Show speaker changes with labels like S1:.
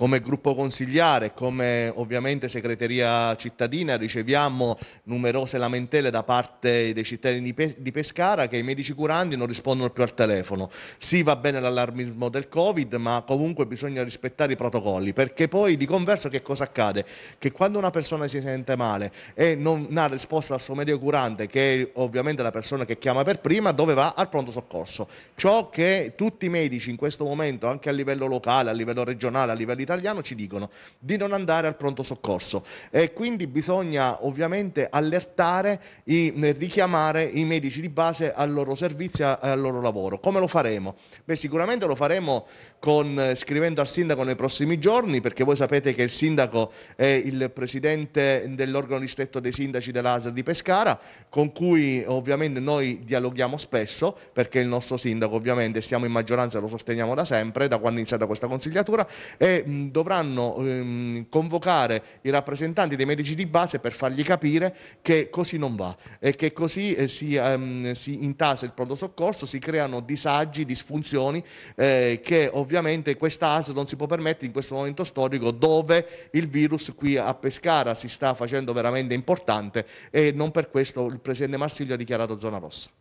S1: Come gruppo consigliare, come ovviamente segreteria cittadina, riceviamo numerose lamentele da parte dei cittadini di Pescara che i medici curanti non rispondono più al telefono. Sì, va bene l'allarmismo del Covid, ma comunque bisogna rispettare i protocolli, perché poi di converso che cosa accade? Che quando una persona si sente male e non ha risposta al suo medio curante, che è ovviamente la persona che chiama per prima, dove va? Al pronto soccorso. Ciò che tutti i medici in questo momento, anche a livello locale, a livello regionale, a livello italiano, italiano ci dicono di non andare al pronto soccorso e quindi bisogna ovviamente allertare, e eh, richiamare i medici di base al loro servizio e al loro lavoro. Come lo faremo? Beh, sicuramente lo faremo con, eh, scrivendo al sindaco nei prossimi giorni perché voi sapete che il sindaco è il presidente dell'organo ristretto dei sindaci dell'ASL di Pescara con cui ovviamente noi dialoghiamo spesso perché il nostro sindaco ovviamente stiamo in maggioranza e lo sosteniamo da sempre, da quando è iniziata questa consigliatura e mm, dovranno ehm, convocare i rappresentanti dei medici di base per fargli capire che così non va e che così eh, si, ehm, si, intasa il pronto soccorso, si creano disagi, disfunzioni eh, che ovviamente questa ASL non si può permettere in questo momento storico dove il virus qui a Pescara si sta facendo veramente importante e non per questo il Presidente Marsiglio ha dichiarato zona rossa.